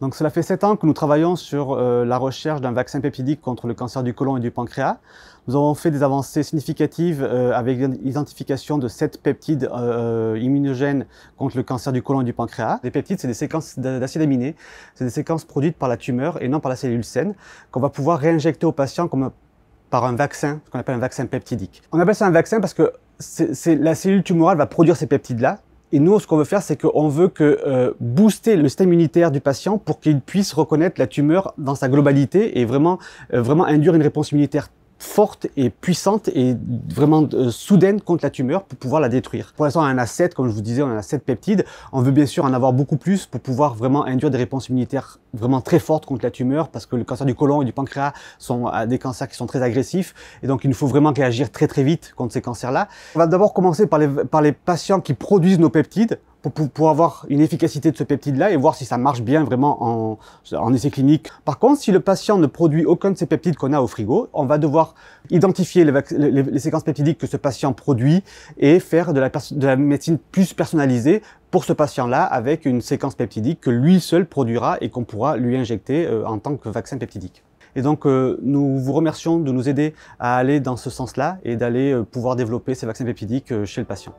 Donc cela fait sept ans que nous travaillons sur euh, la recherche d'un vaccin peptidique contre le cancer du côlon et du pancréas. Nous avons fait des avancées significatives euh, avec l'identification de sept peptides euh, immunogènes contre le cancer du côlon et du pancréas. Les peptides, c'est des séquences d'acides aminés, c'est des séquences produites par la tumeur et non par la cellule saine qu'on va pouvoir réinjecter au patient comme par un vaccin, ce qu'on appelle un vaccin peptidique. On appelle ça un vaccin parce que c'est la cellule tumorale va produire ces peptides-là, et nous, ce qu'on veut faire, c'est qu'on veut que euh, booster le système immunitaire du patient pour qu'il puisse reconnaître la tumeur dans sa globalité et vraiment, euh, vraiment induire une réponse immunitaire forte et puissante et vraiment euh, soudaine contre la tumeur pour pouvoir la détruire. Pour l'instant, on en a 7, comme je vous disais, on en a 7 peptides. On veut bien sûr en avoir beaucoup plus pour pouvoir vraiment induire des réponses immunitaires vraiment très fortes contre la tumeur parce que le cancer du côlon et du pancréas sont euh, des cancers qui sont très agressifs et donc il nous faut vraiment réagir très très vite contre ces cancers-là. On va d'abord commencer par les patients qui produisent nos peptides pour, pour, avoir une efficacité de ce peptide-là et voir si ça marche bien vraiment en, en essai clinique. Par contre, si le patient ne produit aucun de ces peptides qu'on a au frigo, on va devoir identifier les, séquences peptidiques que ce patient produit et faire de la, médecine plus personnalisée pour ce patient-là avec une séquence peptidique que lui seul produira et qu'on pourra lui injecter euh, en tant que vaccin peptidique. Et donc, euh, nous vous remercions de nous aider à aller dans ce sens-là et d'aller euh, pouvoir développer ces vaccins peptidiques chez le patient.